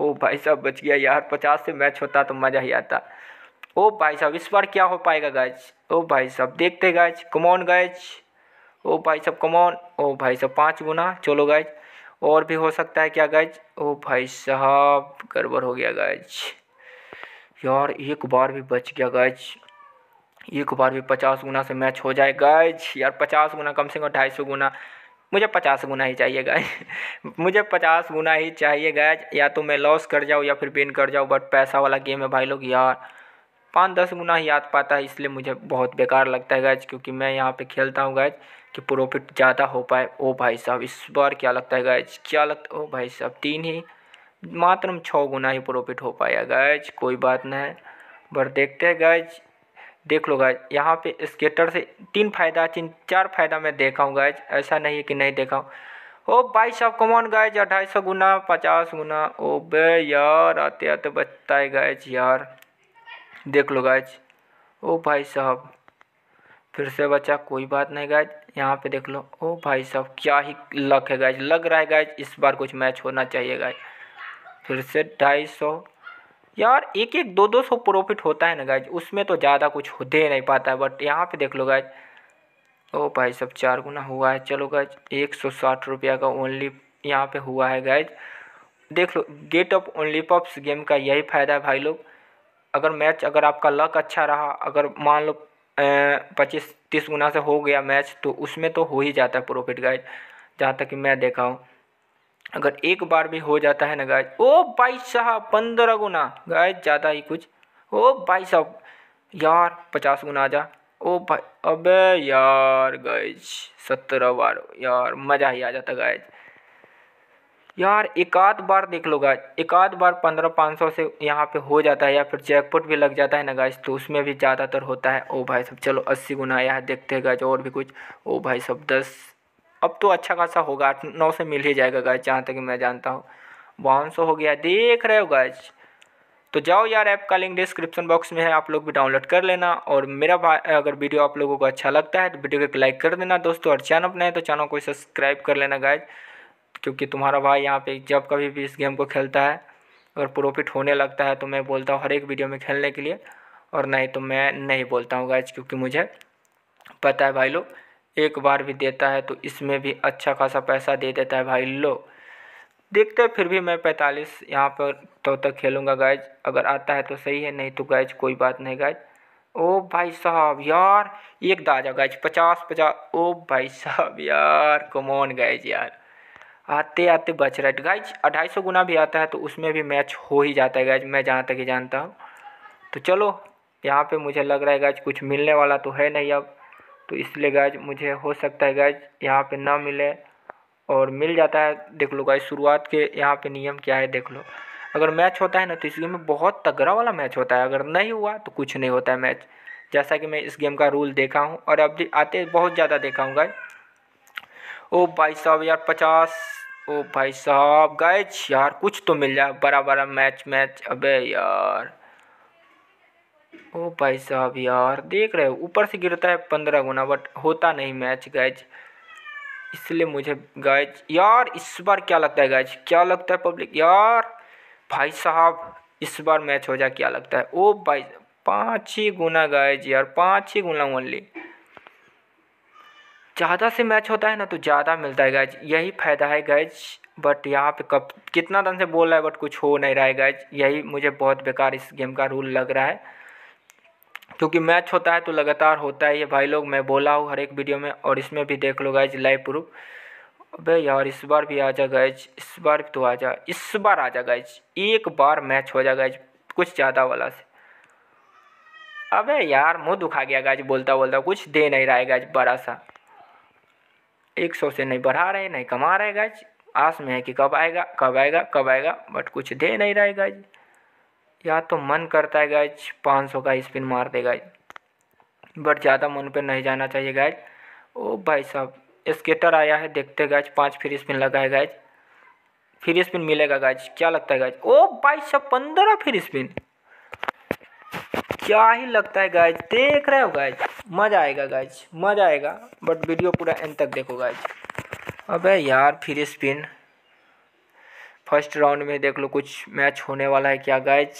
ओ भाई साहब बच गया यार पचास से मैच होता तो मज़ा ही आता ओ भाई साहब इस बार क्या हो पाएगा गैच ओ भाई साहब देखते गैच कमौन गैच ओ भाई साहब कमौन ओ भाई साहब पाँच गुना चलो गैच और भी हो सकता है क्या गैच ओ भाई साहब गड़बड़ हो गया गैच यार एक बार भी बच गया गैच एक बार भी पचास गुना से मैच हो जाए गैच यार पचास गुना कम से कम ढाई सौ गुना मुझे पचास गुना ही चाहिए गाय मुझे पचास गुना ही चाहिए गाय या तो मैं लॉस कर जाऊँ या फिर बेन कर जाऊँ बट पैसा वाला गेम है भाई लोग यार पाँच दस गुना ही याद पाता है इसलिए मुझे बहुत बेकार लगता है गैज क्योंकि मैं यहाँ पे खेलता हूँ गैज कि प्रॉफिट ज़्यादा हो पाए ओ भाई साहब इस बार क्या लगता है गैज क्या लगता ओ भाई साहब तीन ही मात्र छः गुना ही प्रॉफिट हो पाया गैज कोई बात नहीं बट देखते हैं गैज देख लो गाइज यहाँ पे स्केटर से तीन फायदा तीन चार फायदा मैं देखा हूँ गाइज ऐसा नहीं है कि नहीं देखा हूँ ओ भाई साहब कमान गाइज अढ़ाई सौ गुना पचास गुना ओ बे यार आते आते बचता है गाइज यार देख लो गाइज ओ भाई साहब फिर से बचा कोई बात नहीं गाइज यहाँ पे देख लो ओ भाई साहब क्या ही लक है गाइज लग रहा है गाइज इस बार कुछ मैच होना चाहिए गाइज फिर से ढाई सौ यार एक एक दो दो सौ प्रॉफिट होता है ना गाइज उसमें तो ज़्यादा कुछ दे नहीं पाता है बट यहाँ पे देख लो गाइज ओ भाई सब चार गुना हुआ है चलो गाइज एक सौ साठ रुपया का ओनली यहाँ पे हुआ है गाइज देख लो gate of only pops game का यही फ़ायदा है भाई लोग अगर मैच अगर आपका लक अच्छा रहा अगर मान लो पच्चीस तीस गुना से हो गया मैच तो उसमें तो हो ही जाता है प्रॉफिट गाइज जहाँ तक कि मैं देखा हूँ अगर एक बार भी हो जाता है ना गाय ओ भाई साहब पंद्रह गुना गाय ज़्यादा ही कुछ ओ भाई साहब यार पचास गुना आ जा ओ भाई अबे यार गाय सत्रह बार यार मज़ा ही आ जाता गाय यार एक आध बार देख लो गाय एक आध बार पंद्रह पाँच सौ से यहाँ पे हो जाता है या फिर जैकपॉट भी लग जाता है ना गाइज तो उसमें भी ज़्यादातर होता है ओ भाई सब चलो अस्सी गुना आया है देखते हैं गाइज और भी कुछ ओ भाई सब दस अब तो अच्छा खासा होगा आठ नौ से मिल ही जाएगा गैच जहाँ तक मैं जानता हूँ बावन सौ हो गया देख रहे हो गैज तो जाओ यार ऐप का लिंक डिस्क्रिप्शन बॉक्स में है आप लोग भी डाउनलोड कर लेना और मेरा अगर वीडियो आप लोगों को अच्छा लगता है तो वीडियो को एक लाइक कर देना दोस्तों और चैनल अपना है तो चैनल को सब्सक्राइब कर लेना गैज क्योंकि तुम्हारा भाई यहाँ पे जब कभी भी इस गेम को खेलता है अगर प्रॉफिट होने लगता है तो मैं बोलता हूँ हर एक वीडियो में खेलने के लिए और नहीं तो मैं नहीं बोलता हूँ गैज क्योंकि मुझे पता है भाई लोग एक बार भी देता है तो इसमें भी अच्छा खासा पैसा दे देता है भाई लो देखते हैं फिर भी मैं पैंतालीस यहाँ पर तो तक खेलूँगा गैज अगर आता है तो सही है नहीं तो गैज कोई बात नहीं गैज ओ भाई साहब यार एक दाजा गैज पचास पचास ओ भाई साहब यार कमोन गैज यार आते आते बच रहे गैज अढ़ाई सौ गुना भी आता है तो उसमें भी मैच हो ही जाता है गैज मैं जहाँ तक ही जानता हूँ तो चलो यहाँ पे मुझे लग रहा है गैज कुछ मिलने वाला तो है नहीं अब तो इसलिए गाइज मुझे हो सकता है गाइज यहाँ पे ना मिले और मिल जाता है देख लो गाइज शुरुआत के यहाँ पे नियम क्या है देख लो अगर मैच होता है ना तो इस गेम में बहुत तगड़ा वाला मैच होता है अगर नहीं हुआ तो कुछ नहीं होता है मैच जैसा कि मैं इस गेम का रूल देखा हूँ और अब आते बहुत ज़्यादा देखा हूँ गाइज ओ भाई साहब यार पचास ओ भाई साहब गाइज यार कुछ तो मिल जाए बड़ा बड़ा मैच मैच अबे यार ओ भाई साहब यार देख रहे हो ऊपर से गिरता है पंद्रह गुना बट होता नहीं मैच गैज इसलिए मुझे गैज यार इस बार क्या लगता है गैज क्या लगता है पब्लिक यार भाई साहब इस बार मैच हो जाए क्या लगता है ओ भाई पाँच ही गुना गैज यार पाँच ही गुना ओनली ज़्यादा से मैच होता है ना तो ज़्यादा मिलता है गैज यही फ़ायदा है गैज बट यहाँ पे कब कितना दिन से बोल रहा है बट कुछ हो नहीं रहा है गैज यही मुझे बहुत बेकार इस गेम का रूल लग रहा है क्योंकि मैच होता है तो लगातार होता है ये भाई लोग मैं बोला हूँ हर एक वीडियो में और इसमें भी देख लो गाइज लाइव प्रूफ अबे यार इस बार भी आ जा गाइज इस बार तो आ जा इस बार आ जा गाइज एक बार मैच हो जा गाइज कुछ ज़्यादा वाला से अबे यार मुंह दुखा गया गाइज बोलता बोलता कुछ दे नहीं रहा है गाइज बड़ा सा एक सौ से नहीं बढ़ा रहे नहीं कमा रहे गाइज आस में है कि कब आएगा कब आएगा कब आएगा बट कुछ दे नहीं रहा है गाइज या तो मन करता है गैज पाँच सौ का स्पिन मार दे गैज बट ज़्यादा मन पे नहीं जाना चाहिए गैज ओ भाई साहब स्केटर आया है देखते गैज पाँच फिर स्पिन लगा है गैज फिर स्पिन मिलेगा गैज क्या लगता है गैज ओ भाई साहब पंद्रह फिर स्पिन क्या ही लगता है गैज देख रहे हो गैज मज़ा आएगा गैज मज़ा आएगा बट वीडियो पूरा एंड तक देखो गैज अबे यार फिर स्पिन फर्स्ट राउंड में देख लो कुछ मैच होने वाला है क्या गैच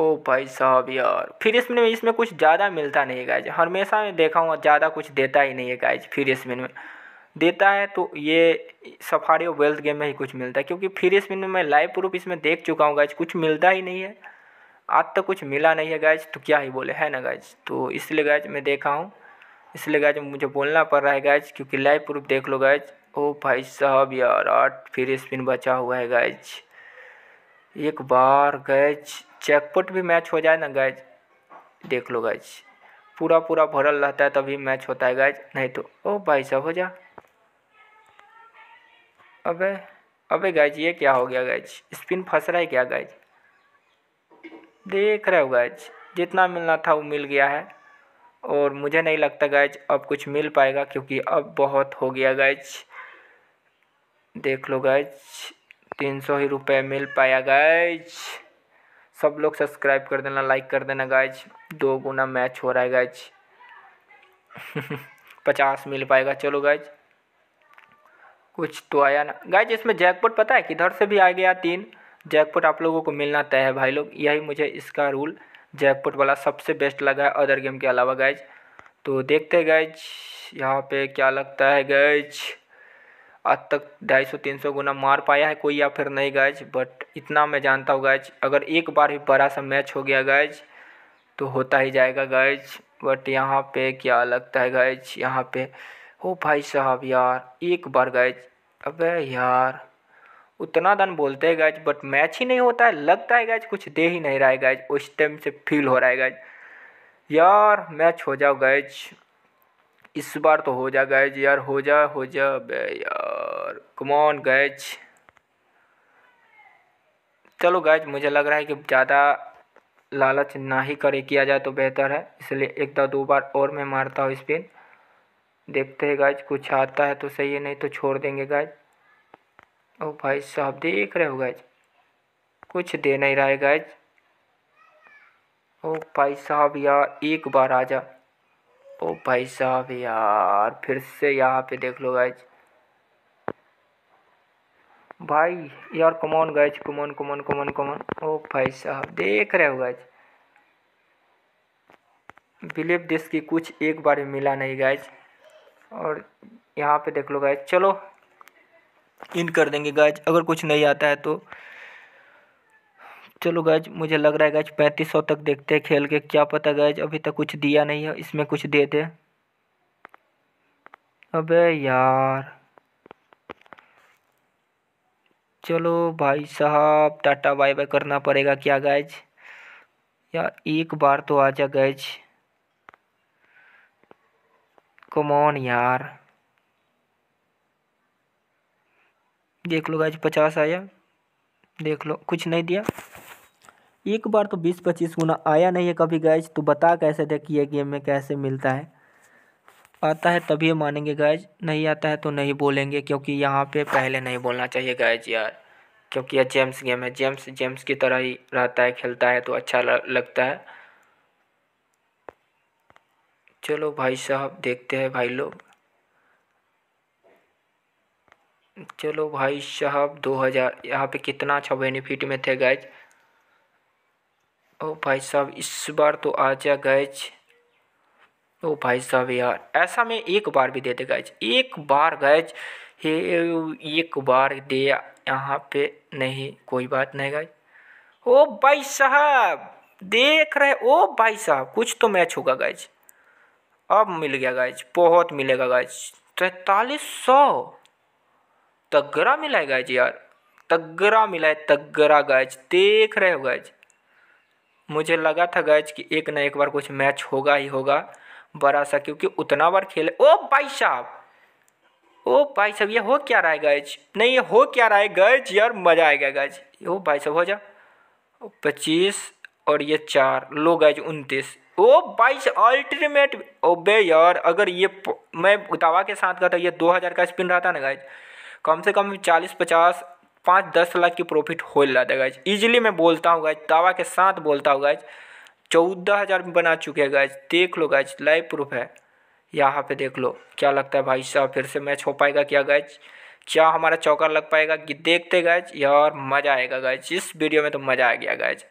ओ भाई साहब यार फिर इसमें में इसमें कुछ ज़्यादा मिलता नहीं है गैज हमेशा मैं देखा हूँ ज़्यादा कुछ देता ही नहीं है गैज फिर इसमें में देता है तो ये सफारी और वेल्थ गेम में ही कुछ मिलता है क्योंकि फिर इसमें में मैं लाइव प्रूफ इसमें देख चुका हूँ गैज कुछ मिलता ही नहीं है आज तक कुछ मिला नहीं है गैच तो क्या ही बोले है ना गैज तो इसलिए गैज मैं देखा हूँ इसलिए गैज मुझे बोलना पड़ रहा है गैज क्योंकि लाइव प्रूफ देख लो गैज ओ भाई साहब यार आठ फिर स्पिन बचा हुआ है गैज एक बार गैज चेकपोट भी मैच हो जाए ना गैज देख लो गैज पूरा पूरा भरल रहता है तभी मैच होता है गैज नहीं तो ओ भाई साहब हो जा अबे अबे गैज ये क्या हो गया गैज स्पिन फंस रहा है क्या गैज देख रहे हो गैज जितना मिलना था वो मिल गया है और मुझे नहीं लगता गैज अब कुछ मिल पाएगा क्योंकि अब बहुत हो गया गैज देख लो गैज तीन सौ ही रुपये मिल पाया गैज सब लोग सब्सक्राइब कर देना लाइक कर देना गैज दो गुना मैच हो रहा है गैज पचास मिल पाएगा चलो गैज कुछ तो आया ना गैज इसमें जैकपॉट पता है किधर से भी आ गया तीन जैकपॉट आप लोगों को मिलना तय है भाई लोग यही मुझे इसका रूल जैकपॉट वाला सबसे बेस्ट लगा है अदर गेम के अलावा गैज तो देखते हैं यहाँ पे क्या लगता है गैज आज तक ढाई सौ तीन सौ गुना मार पाया है कोई या फिर नहीं गैज बट इतना मैं जानता हूँ गाइज अगर एक बार भी बड़ा सा मैच हो गया गैज तो होता ही जाएगा गैज बट यहाँ पे क्या लगता है गैज यहाँ पे हो भाई साहब यार एक बार गैज अबे यार उतना दन बोलते हैं गैज बट मैच ही नहीं होता है लगता है गैज कुछ दे ही नहीं रहा है गैज उस टाइम से फील हो रहा है गैज यार मैच हो जाओ गैज इस बार तो हो जा गैज यार हो जा हो जा बे यार और कमॉन गैज चलो गैज मुझे लग रहा है कि ज़्यादा लालच ना ही करे किया जाए तो बेहतर है इसलिए एक दो दो बार और मैं मारता हूँ स्पिन देखते हैं गैज कुछ आता है तो सही है नहीं तो छोड़ देंगे गैज ओ भाई साहब देख रहे हो गैज कुछ दे नहीं रहा है गैज ओ भाई साहब यार एक बार आ जा ओ भाई साहब यार फिर से यहाँ पे देख लो गैज भाई यार कमान गए कमान कमान कमान कमान ओ भाई साहब देख रहे हो गैच बिलीव दिस की कुछ एक बार भी मिला नहीं गैच और यहाँ पे देख लो गैच चलो इन कर देंगे गैच अगर कुछ नहीं आता है तो चलो गैज मुझे लग रहा है गैज पैंतीस सौ तक देखते हैं खेल के क्या पता गैज अभी तक कुछ दिया नहीं है इसमें कुछ दे दे अबे यार चलो भाई साहब टाटा बाय बाय करना पड़ेगा क्या गैज यार एक बार तो आ जा गैज कमॉन यार देख लो गैज पचास आया देख लो कुछ नहीं दिया एक बार तो बीस पच्चीस गुना आया नहीं है कभी गैज तो बता कैसे देखिए ये गेम में कैसे मिलता है आता है तभी मानेंगे गैज नहीं आता है तो नहीं बोलेंगे क्योंकि यहाँ पे पहले नहीं बोलना चाहिए गैज यार क्योंकि यह जेम्स गेम है जेम्स जेम्स की तरह ही रहता है खेलता है तो अच्छा लगता है चलो भाई साहब देखते हैं भाई लोग चलो भाई साहब 2000 यहाँ पर कितना अच्छा बेनिफिट में थे गैज ओ भाई साहब इस बार तो आ जा गैज ओ तो भाई साहब यार ऐसा मैं एक बार भी दे दे गैज एक बार गैज एक बार दे यहाँ पे नहीं कोई बात नहीं गैज ओ भाई साहब देख रहे ओ भाई साहब कुछ तो मैच होगा गैज अब मिल गया गैज बहुत मिलेगा गैज तैतालीस सौ तगरा मिला है गैज यार तगरा मिला है तगरा गैज देख रहे हो गैज मुझे लगा था गैज कि एक ना एक बार कुछ मैच होगा ही होगा बड़ा सा क्योंकि उतना बार खेले ओ भाई साहब ओ भाई साहब ये हो क्या रहा है गज नहीं ये हो क्या रहा है गज यार मज़ा आएगा गज ओ भाई साहब हो जा पच्चीस और ये चार लो गज उनतीस ओ बाईस अल्टीमेट ओबे यार अगर ये मैं उतावा के साथ का था ये दो हज़ार का स्पिन रहा था ना गाइज कम से कम चालीस पचास पाँच दस लाख की प्रॉफिट हो जाता था गाइज इजिली मैं बोलता हूँ गाइज तावा के साथ बोलता हूँ गाइज चौदह हज़ार में बना चुके हैं गैज देख लो गैज लाइव प्रूफ है यहाँ पे देख लो क्या लगता है भाई साहब फिर से मैच हो पाएगा क्या गैज क्या हमारा चौका लग पाएगा कि देखते गैज यार मज़ा आएगा गैज इस वीडियो में तो मज़ा आ गया गैज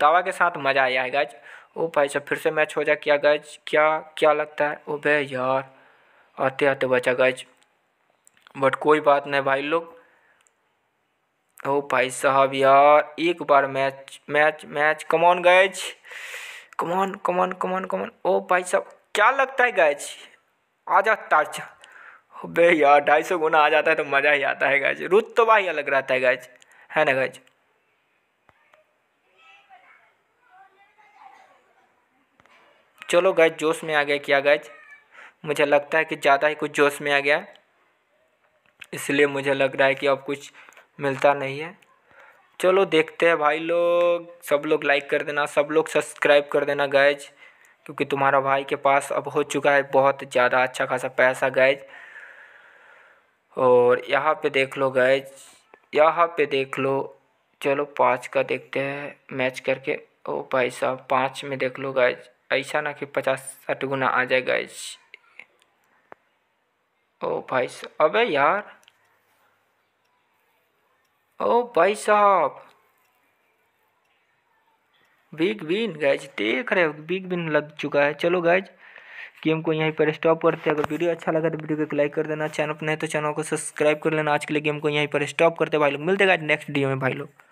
दवा के साथ मज़ा आया है गैज ओ भाई साहब फिर से मैच हो जाए क्या गैज क्या क्या लगता है ओ भाई यार आते आते बचा गैज बट कोई बात नहीं भाई लोग ओ भाई साहब यार एक बार match match match come on catch come on come on come on come on ओ भाई साहब क्या लगता है गैज जा तारचा बे यार ढाई सौ गुना आ जाता है तो मज़ा ही आता है गैज रुत तो भाई अलग रहता है गैच है ना गैच चलो गैच जोश में आ गया क्या गैज मुझे लगता है कि ज़्यादा ही कुछ जोश में आ गया इसलिए मुझे लग रहा है कि अब कुछ मिलता नहीं है चलो देखते हैं भाई लोग सब लोग लाइक कर देना सब लोग सब्सक्राइब कर देना गैज क्योंकि तुम्हारा भाई के पास अब हो चुका है बहुत ज़्यादा अच्छा खासा पैसा गैज और यहाँ पे देख लो गैज यहाँ पे देख लो चलो पाँच का देखते हैं मैच करके ओ भाई साहब पाँच में देख लो गैज ऐसा ना कि पचास साठ गुना आ जाए गैज ओ भाई साहब अबे यार ओ भाई साहब बिग बिन गैज देख रहे हो बिग बिन लग चुका है चलो गैज गेम को यहीं पर स्टॉप करते हैं अगर वीडियो अच्छा लगा तो वीडियो को लाइक कर देना चैनल पर नहीं तो चैनल को सब्सक्राइब कर लेना आज के लिए गेम को यहीं पर स्टॉप करते हैं भाई लोग मिलते गाइज नेक्स्ट वीडियो में भाई लोग